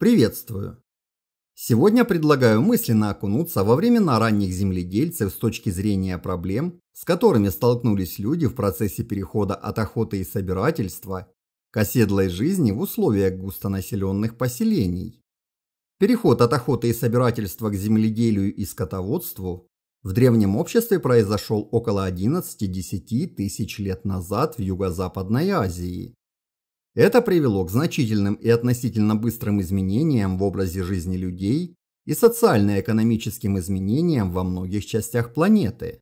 Приветствую! Сегодня предлагаю мысленно окунуться во времена ранних земледельцев с точки зрения проблем, с которыми столкнулись люди в процессе перехода от охоты и собирательства к оседлой жизни в условиях густонаселенных поселений. Переход от охоты и собирательства к земледелию и скотоводству в древнем обществе произошел около 11-10 тысяч лет назад в Юго-Западной Азии. Это привело к значительным и относительно быстрым изменениям в образе жизни людей и социально-экономическим изменениям во многих частях планеты.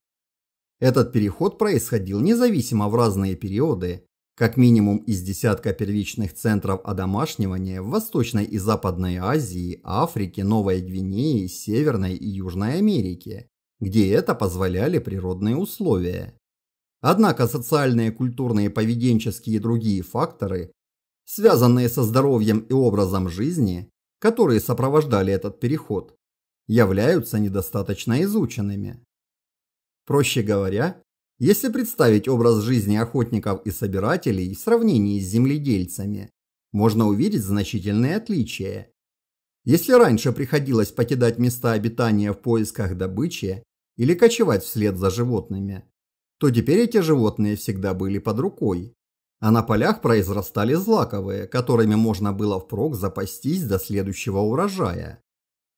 Этот переход происходил независимо в разные периоды, как минимум из десятка первичных центров одомашнивания в Восточной и Западной Азии, Африке, Новой Гвинеи, Северной и Южной Америке, где это позволяли природные условия. Однако социальные, культурные, поведенческие и другие факторы связанные со здоровьем и образом жизни, которые сопровождали этот переход, являются недостаточно изученными. Проще говоря, если представить образ жизни охотников и собирателей в сравнении с земледельцами, можно увидеть значительные отличия. Если раньше приходилось покидать места обитания в поисках добычи или кочевать вслед за животными, то теперь эти животные всегда были под рукой, а на полях произрастали злаковые, которыми можно было впрок запастись до следующего урожая.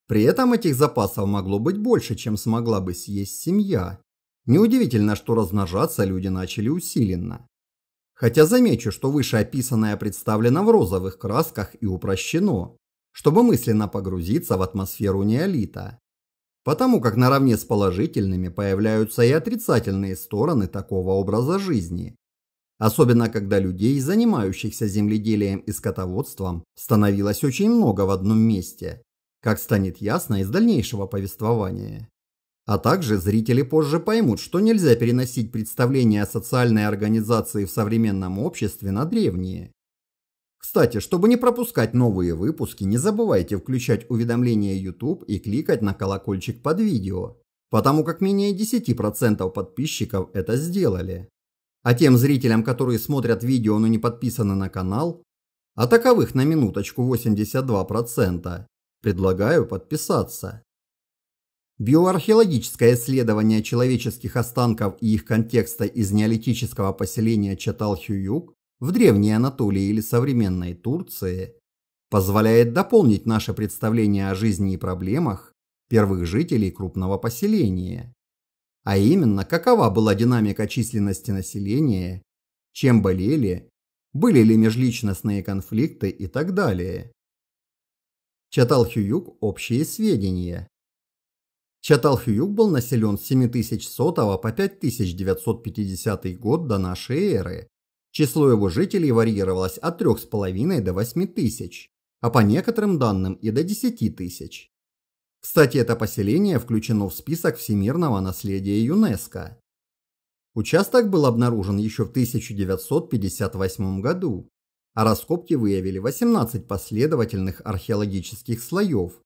При этом этих запасов могло быть больше, чем смогла бы съесть семья. Неудивительно, что размножаться люди начали усиленно. Хотя замечу, что вышеописанное представлено в розовых красках и упрощено, чтобы мысленно погрузиться в атмосферу неолита. Потому как наравне с положительными появляются и отрицательные стороны такого образа жизни, Особенно, когда людей, занимающихся земледелием и скотоводством, становилось очень много в одном месте, как станет ясно из дальнейшего повествования. А также зрители позже поймут, что нельзя переносить представления о социальной организации в современном обществе на древние. Кстати, чтобы не пропускать новые выпуски, не забывайте включать уведомления YouTube и кликать на колокольчик под видео, потому как менее 10% подписчиков это сделали. А тем зрителям, которые смотрят видео, но не подписаны на канал, а таковых на минуточку 82%, предлагаю подписаться. Биоархеологическое исследование человеческих останков и их контекста из неолитического поселения Чаталхююк в Древней Анатолии или современной Турции позволяет дополнить наше представление о жизни и проблемах первых жителей крупного поселения а именно какова была динамика численности населения, чем болели, были ли межличностные конфликты и так далее. Чаталхююк – общие сведения. Чаталхююк был населен с 7100 по 5950 год до нашей эры. Число его жителей варьировалось от 3,5 до 8 тысяч, а по некоторым данным и до 10 тысяч. Кстати, это поселение включено в список всемирного наследия ЮНЕСКО. Участок был обнаружен еще в 1958 году, а раскопки выявили 18 последовательных археологических слоев,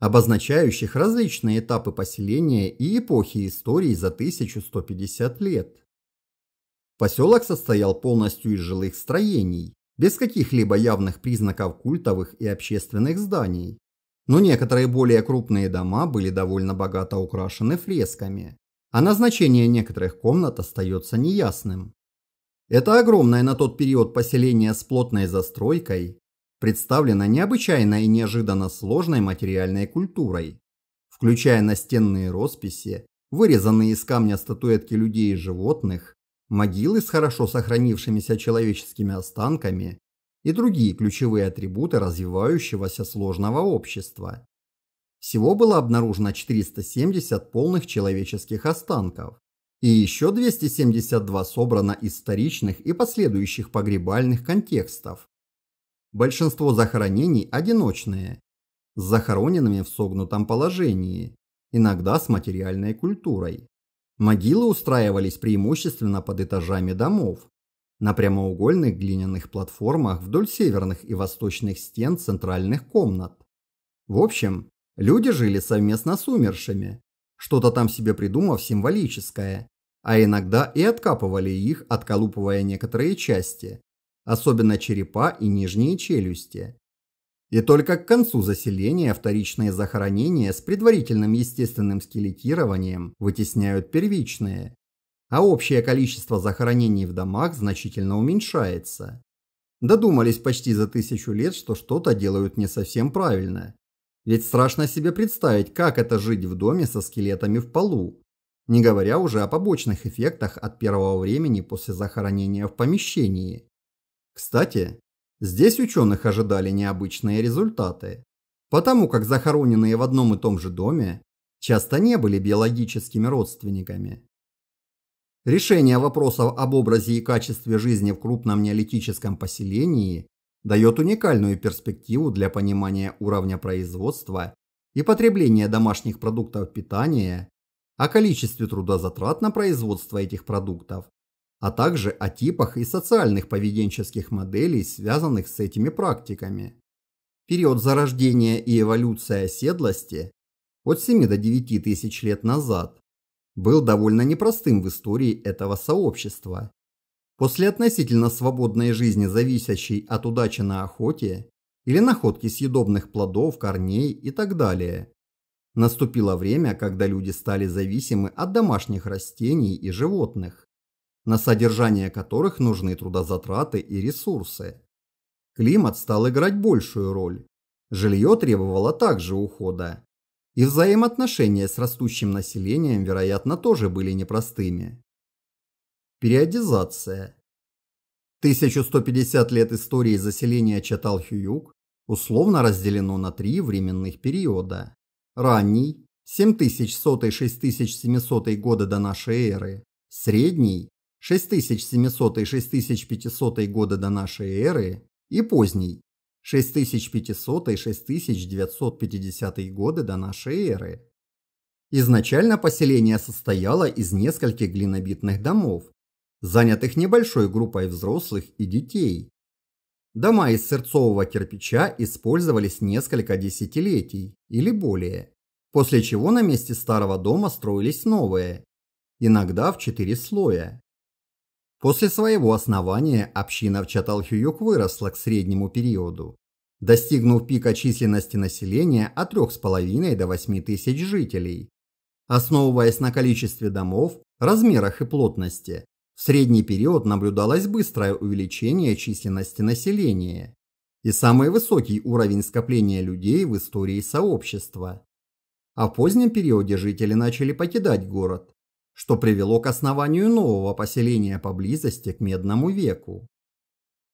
обозначающих различные этапы поселения и эпохи истории за 1150 лет. Поселок состоял полностью из жилых строений, без каких-либо явных признаков культовых и общественных зданий но некоторые более крупные дома были довольно богато украшены фресками, а назначение некоторых комнат остается неясным. Это огромное на тот период поселение с плотной застройкой представлено необычайно и неожиданно сложной материальной культурой, включая настенные росписи, вырезанные из камня статуэтки людей и животных, могилы с хорошо сохранившимися человеческими останками и другие ключевые атрибуты развивающегося сложного общества. Всего было обнаружено 470 полных человеческих останков, и еще 272 собрано из вторичных и последующих погребальных контекстов. Большинство захоронений одиночные, с захороненными в согнутом положении, иногда с материальной культурой. Могилы устраивались преимущественно под этажами домов, на прямоугольных глиняных платформах вдоль северных и восточных стен центральных комнат. В общем, люди жили совместно с умершими, что-то там себе придумав символическое, а иногда и откапывали их, отколупывая некоторые части, особенно черепа и нижние челюсти. И только к концу заселения вторичные захоронения с предварительным естественным скелетированием вытесняют первичные, а общее количество захоронений в домах значительно уменьшается. Додумались почти за тысячу лет, что что-то делают не совсем правильно. Ведь страшно себе представить, как это жить в доме со скелетами в полу, не говоря уже о побочных эффектах от первого времени после захоронения в помещении. Кстати, здесь ученых ожидали необычные результаты, потому как захороненные в одном и том же доме часто не были биологическими родственниками. Решение вопросов об образе и качестве жизни в крупном неолитическом поселении дает уникальную перспективу для понимания уровня производства и потребления домашних продуктов питания, о количестве трудозатрат на производство этих продуктов, а также о типах и социальных поведенческих моделей, связанных с этими практиками. Период зарождения и эволюция оседлости от 7 до 9 тысяч лет назад был довольно непростым в истории этого сообщества. После относительно свободной жизни, зависящей от удачи на охоте или находки съедобных плодов, корней и так далее, наступило время, когда люди стали зависимы от домашних растений и животных, на содержание которых нужны трудозатраты и ресурсы. Климат стал играть большую роль. Жилье требовало также ухода, и взаимоотношения с растущим населением, вероятно, тоже были непростыми. Периодизация. 1150 лет истории заселения чатал условно разделено на три временных периода. Ранний – 7100-6700 годы до нашей эры, средний – 6700-6500 годы до нашей эры и поздний 6500 и 6950 годы до нашей эры. Изначально поселение состояло из нескольких глинобитных домов, занятых небольшой группой взрослых и детей. Дома из сырцового кирпича использовались несколько десятилетий или более, после чего на месте старого дома строились новые, иногда в четыре слоя. После своего основания община в Чаталхююк выросла к среднему периоду, достигнув пика численности населения от 3,5 до 8 тысяч жителей. Основываясь на количестве домов, размерах и плотности, в средний период наблюдалось быстрое увеличение численности населения и самый высокий уровень скопления людей в истории сообщества. А в позднем периоде жители начали покидать город, что привело к основанию нового поселения поблизости к Медному веку.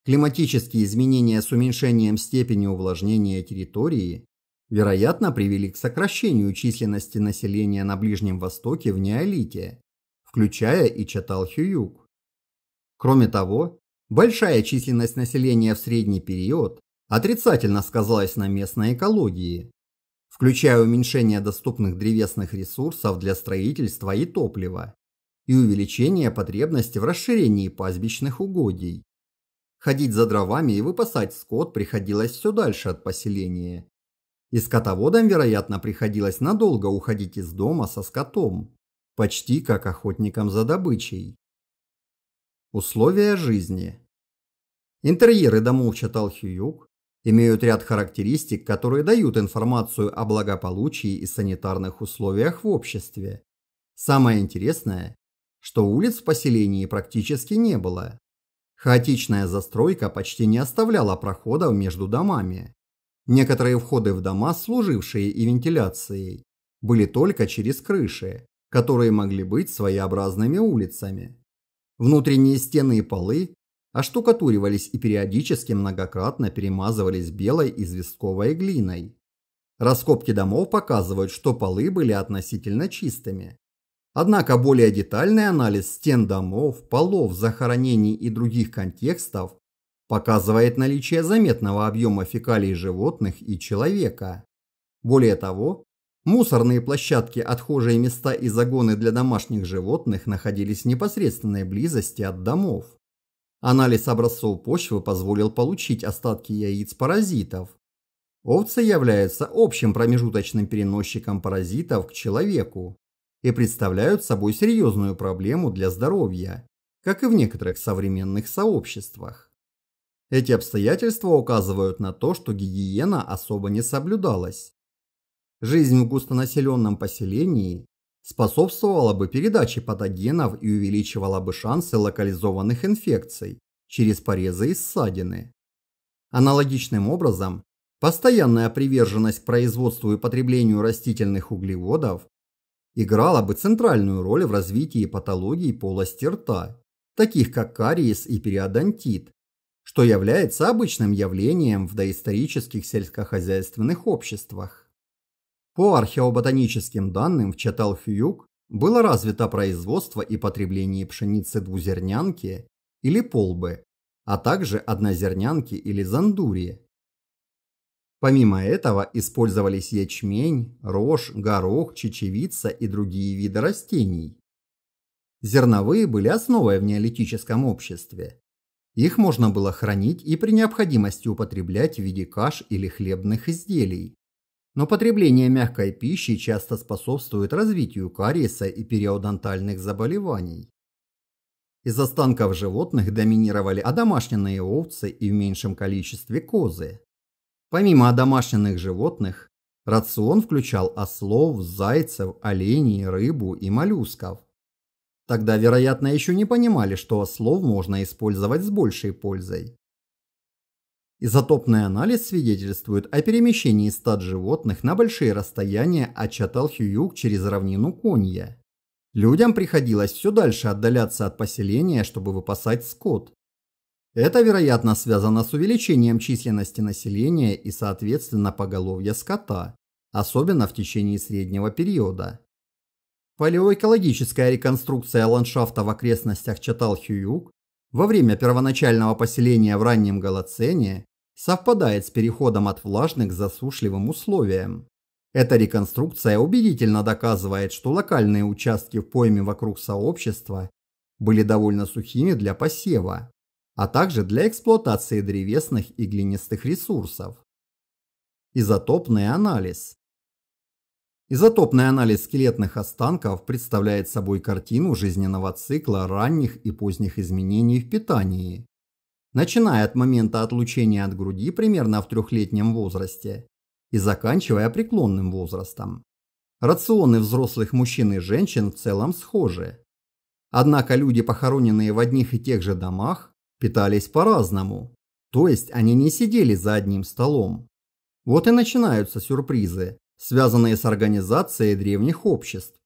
Климатические изменения с уменьшением степени увлажнения территории, вероятно, привели к сокращению численности населения на Ближнем Востоке в неолите, включая и Чаталхююк. Кроме того, большая численность населения в средний период отрицательно сказалась на местной экологии, включая уменьшение доступных древесных ресурсов для строительства и топлива, и увеличение потребности в расширении пастбищных угодий. Ходить за дровами и выпасать скот приходилось все дальше от поселения. И скотоводам, вероятно, приходилось надолго уходить из дома со скотом, почти как охотникам за добычей. Условия жизни Интерьеры домов читал Хьюг, имеют ряд характеристик, которые дают информацию о благополучии и санитарных условиях в обществе. Самое интересное, что улиц в поселении практически не было. Хаотичная застройка почти не оставляла проходов между домами. Некоторые входы в дома, служившие и вентиляцией, были только через крыши, которые могли быть своеобразными улицами. Внутренние стены и полы оштукатуривались и периодически многократно перемазывались белой известковой глиной. Раскопки домов показывают, что полы были относительно чистыми. Однако более детальный анализ стен домов, полов, захоронений и других контекстов показывает наличие заметного объема фекалий животных и человека. Более того, мусорные площадки, отхожие места и загоны для домашних животных находились в непосредственной близости от домов. Анализ образцов почвы позволил получить остатки яиц паразитов. Овцы являются общим промежуточным переносчиком паразитов к человеку и представляют собой серьезную проблему для здоровья, как и в некоторых современных сообществах. Эти обстоятельства указывают на то, что гигиена особо не соблюдалась. Жизнь в густонаселенном поселении способствовала бы передаче патогенов и увеличивала бы шансы локализованных инфекций через порезы и ссадины. Аналогичным образом, постоянная приверженность к производству и потреблению растительных углеводов играла бы центральную роль в развитии патологий полости рта, таких как кариес и периодонтит, что является обычным явлением в доисторических сельскохозяйственных обществах. По археоботаническим данным в Чаталхююк было развито производство и потребление пшеницы двузернянки или полбы, а также однозернянки или зандурии. Помимо этого использовались ячмень, рожь, горох, чечевица и другие виды растений. Зерновые были основой в неолитическом обществе. Их можно было хранить и при необходимости употреблять в виде каш или хлебных изделий. Но потребление мягкой пищи часто способствует развитию кариеса и периодонтальных заболеваний. Из останков животных доминировали одомашненные овцы и в меньшем количестве козы. Помимо одомашненных животных, рацион включал ослов, зайцев, оленей, рыбу и моллюсков. Тогда, вероятно, еще не понимали, что ослов можно использовать с большей пользой. Изотопный анализ свидетельствует о перемещении стад животных на большие расстояния от Чаталхююк через равнину Конья. Людям приходилось все дальше отдаляться от поселения, чтобы выпасать скот. Это, вероятно, связано с увеличением численности населения и, соответственно, поголовья скота, особенно в течение среднего периода. Палеоэкологическая реконструкция ландшафта в окрестностях Чаталхююк во время первоначального поселения в раннем Голоцене совпадает с переходом от влажных к засушливым условиям. Эта реконструкция убедительно доказывает, что локальные участки в пойме вокруг сообщества были довольно сухими для посева, а также для эксплуатации древесных и глинистых ресурсов. Изотопный анализ Изотопный анализ скелетных останков представляет собой картину жизненного цикла ранних и поздних изменений в питании, начиная от момента отлучения от груди примерно в трехлетнем возрасте и заканчивая преклонным возрастом. Рационы взрослых мужчин и женщин в целом схожи. Однако люди, похороненные в одних и тех же домах, питались по-разному, то есть они не сидели за одним столом. Вот и начинаются сюрпризы, связанные с организацией древних обществ.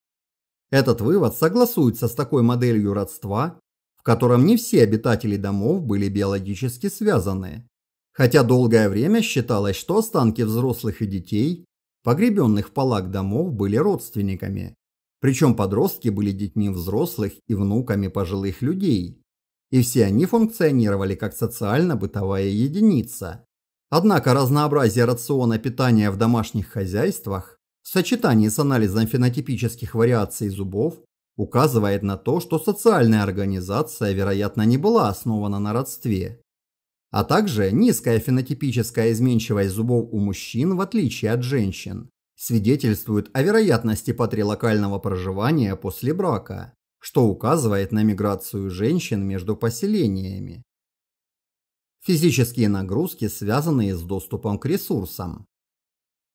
Этот вывод согласуется с такой моделью родства котором не все обитатели домов были биологически связаны. Хотя долгое время считалось, что останки взрослых и детей, погребенных в полах домов, были родственниками. Причем подростки были детьми взрослых и внуками пожилых людей. И все они функционировали как социально-бытовая единица. Однако разнообразие рациона питания в домашних хозяйствах в сочетании с анализом фенотипических вариаций зубов указывает на то, что социальная организация, вероятно, не была основана на родстве. А также низкая фенотипическая изменчивость зубов у мужчин, в отличие от женщин, свидетельствует о вероятности патрилокального проживания после брака, что указывает на миграцию женщин между поселениями. Физические нагрузки, связанные с доступом к ресурсам.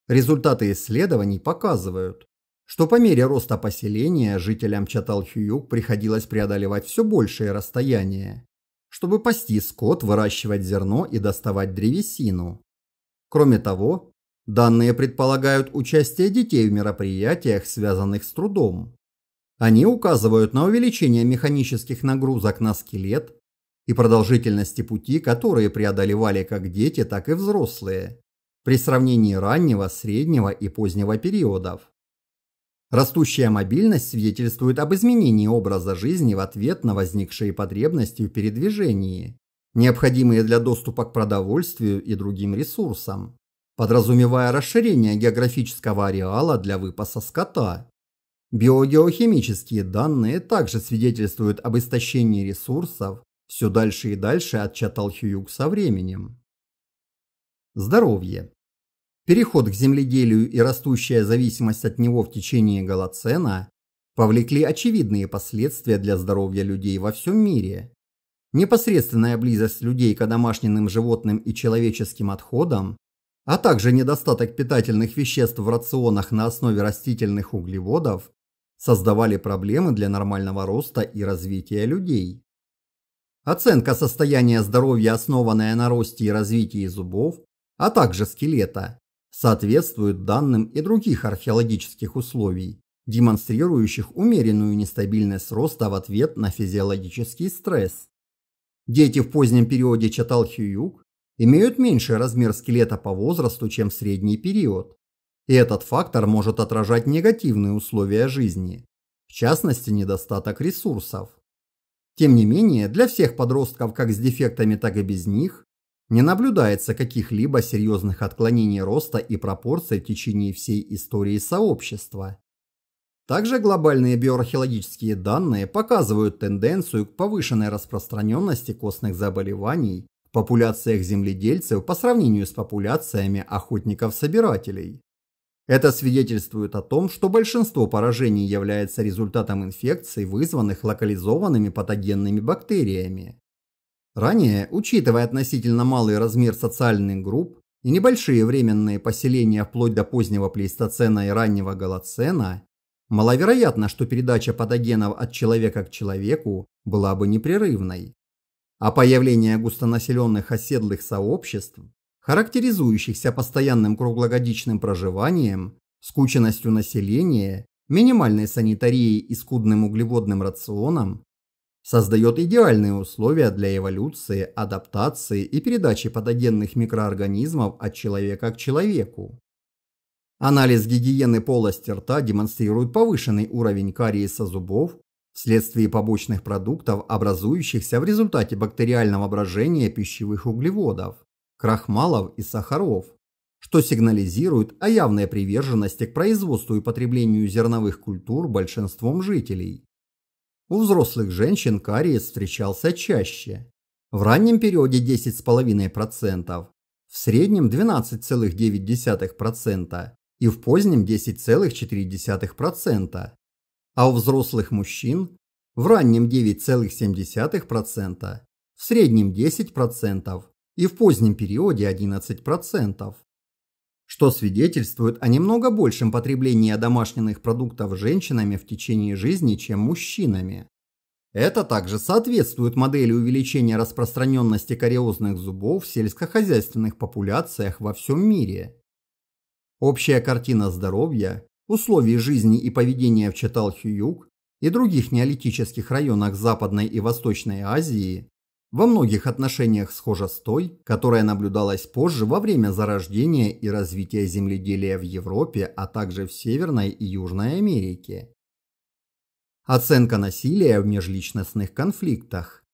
Результаты исследований показывают, что по мере роста поселения жителям Чаталхююк приходилось преодолевать все большие расстояния, чтобы пасти скот, выращивать зерно и доставать древесину. Кроме того, данные предполагают участие детей в мероприятиях, связанных с трудом. Они указывают на увеличение механических нагрузок на скелет и продолжительности пути, которые преодолевали как дети, так и взрослые, при сравнении раннего, среднего и позднего периодов. Растущая мобильность свидетельствует об изменении образа жизни в ответ на возникшие потребности в передвижении, необходимые для доступа к продовольствию и другим ресурсам, подразумевая расширение географического ареала для выпаса скота. Биогеохимические данные также свидетельствуют об истощении ресурсов все дальше и дальше от Чаталхююк со временем. Здоровье переход к земледелию и растущая зависимость от него в течение Голоцена повлекли очевидные последствия для здоровья людей во всем мире. Непосредственная близость людей к домашним животным и человеческим отходам, а также недостаток питательных веществ в рационах на основе растительных углеводов создавали проблемы для нормального роста и развития людей. Оценка состояния здоровья, основанная на росте и развитии зубов, а также скелета, соответствуют данным и других археологических условий, демонстрирующих умеренную нестабильность роста в ответ на физиологический стресс. Дети в позднем периоде читал Хьююк имеют меньший размер скелета по возрасту, чем в средний период. И этот фактор может отражать негативные условия жизни, в частности недостаток ресурсов. Тем не менее, для всех подростков как с дефектами, так и без них, не наблюдается каких-либо серьезных отклонений роста и пропорций в течение всей истории сообщества. Также глобальные биоархеологические данные показывают тенденцию к повышенной распространенности костных заболеваний в популяциях земледельцев по сравнению с популяциями охотников-собирателей. Это свидетельствует о том, что большинство поражений является результатом инфекций, вызванных локализованными патогенными бактериями. Ранее, учитывая относительно малый размер социальных групп и небольшие временные поселения вплоть до позднего плейстоцена и раннего голоцена, маловероятно, что передача патогенов от человека к человеку была бы непрерывной. А появление густонаселенных оседлых сообществ, характеризующихся постоянным круглогодичным проживанием, скученностью населения, минимальной санитарией и скудным углеводным рационом, создает идеальные условия для эволюции, адаптации и передачи патогенных микроорганизмов от человека к человеку. Анализ гигиены полости рта демонстрирует повышенный уровень кариеса зубов вследствие побочных продуктов, образующихся в результате бактериального брожения пищевых углеводов, крахмалов и сахаров, что сигнализирует о явной приверженности к производству и потреблению зерновых культур большинством жителей. У взрослых женщин кариес встречался чаще. В раннем периоде 10,5%, в среднем 12,9% и в позднем 10,4%. А у взрослых мужчин в раннем 9,7%, в среднем 10% и в позднем периоде 11% что свидетельствует о немного большем потреблении домашних продуктов женщинами в течение жизни, чем мужчинами. Это также соответствует модели увеличения распространенности кариозных зубов в сельскохозяйственных популяциях во всем мире. Общая картина здоровья, условий жизни и поведения в Чаталхи-Юг и других неолитических районах Западной и Восточной Азии во многих отношениях схожа с той, которая наблюдалась позже во время зарождения и развития земледелия в Европе, а также в Северной и Южной Америке. Оценка насилия в межличностных конфликтах.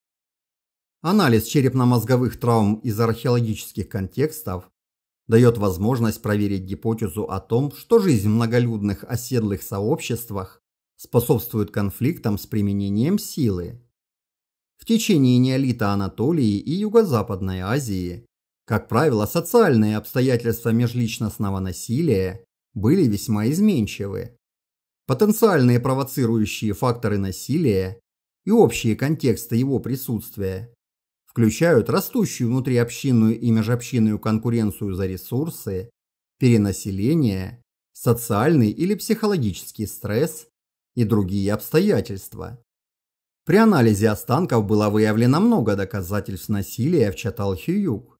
Анализ черепно-мозговых травм из археологических контекстов дает возможность проверить гипотезу о том, что жизнь в многолюдных оседлых сообществах способствует конфликтам с применением силы течение неолита Анатолии и Юго-Западной Азии. Как правило, социальные обстоятельства межличностного насилия были весьма изменчивы. Потенциальные провоцирующие факторы насилия и общие контексты его присутствия включают растущую внутриобщинную и межобщинную конкуренцию за ресурсы, перенаселение, социальный или психологический стресс и другие обстоятельства. При анализе останков было выявлено много доказательств насилия в Чаталхююк.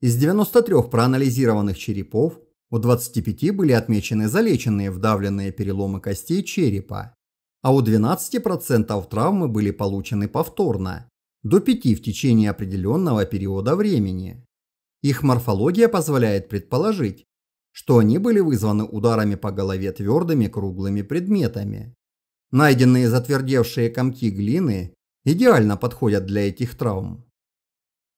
Из 93 проанализированных черепов у 25 были отмечены залеченные вдавленные переломы костей черепа, а у 12% травмы были получены повторно, до 5 в течение определенного периода времени. Их морфология позволяет предположить, что они были вызваны ударами по голове твердыми круглыми предметами. Найденные затвердевшие комки глины идеально подходят для этих травм.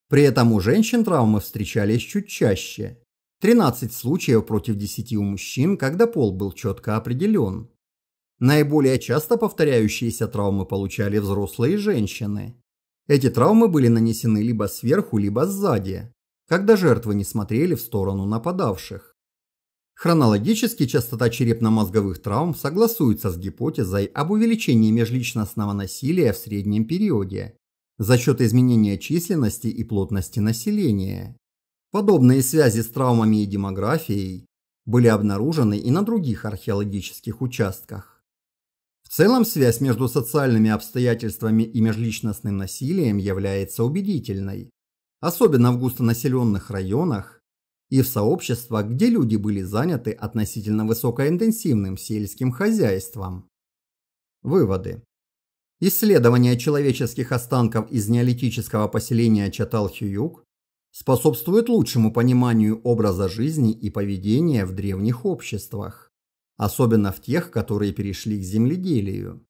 При этом у женщин травмы встречались чуть чаще. 13 случаев против 10 у мужчин, когда пол был четко определен. Наиболее часто повторяющиеся травмы получали взрослые женщины. Эти травмы были нанесены либо сверху, либо сзади, когда жертвы не смотрели в сторону нападавших. Хронологически частота черепно-мозговых травм согласуется с гипотезой об увеличении межличностного насилия в среднем периоде за счет изменения численности и плотности населения. Подобные связи с травмами и демографией были обнаружены и на других археологических участках. В целом связь между социальными обстоятельствами и межличностным насилием является убедительной, особенно в густонаселенных районах, и в сообщества, где люди были заняты относительно высокоинтенсивным сельским хозяйством. Выводы. Исследование человеческих останков из неолитического поселения Чаталхиюк способствует лучшему пониманию образа жизни и поведения в древних обществах, особенно в тех, которые перешли к земледелию.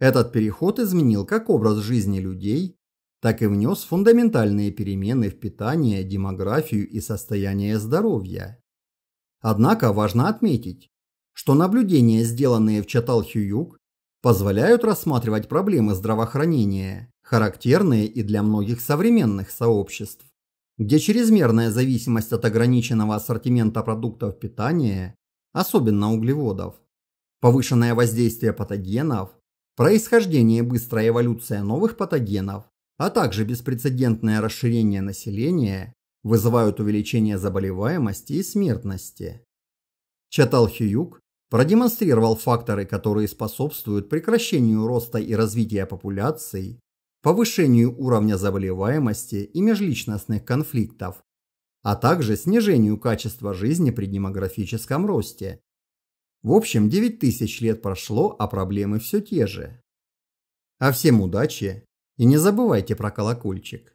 Этот переход изменил как образ жизни людей, так и внес фундаментальные перемены в питание, демографию и состояние здоровья. Однако важно отметить, что наблюдения, сделанные в Чаталхююк, позволяют рассматривать проблемы здравоохранения, характерные и для многих современных сообществ, где чрезмерная зависимость от ограниченного ассортимента продуктов питания, особенно углеводов, повышенное воздействие патогенов, происхождение и быстрая эволюция новых патогенов а также беспрецедентное расширение населения вызывают увеличение заболеваемости и смертности. Чаталхиюк продемонстрировал факторы, которые способствуют прекращению роста и развития популяций, повышению уровня заболеваемости и межличностных конфликтов, а также снижению качества жизни при демографическом росте. В общем, 9000 лет прошло, а проблемы все те же. А всем удачи и не забывайте про колокольчик.